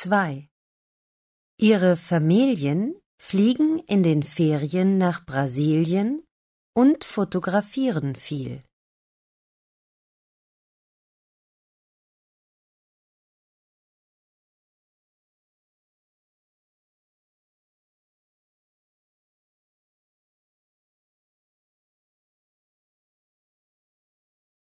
2 Ihre Familien fliegen in den Ferien nach Brasilien und fotografieren viel.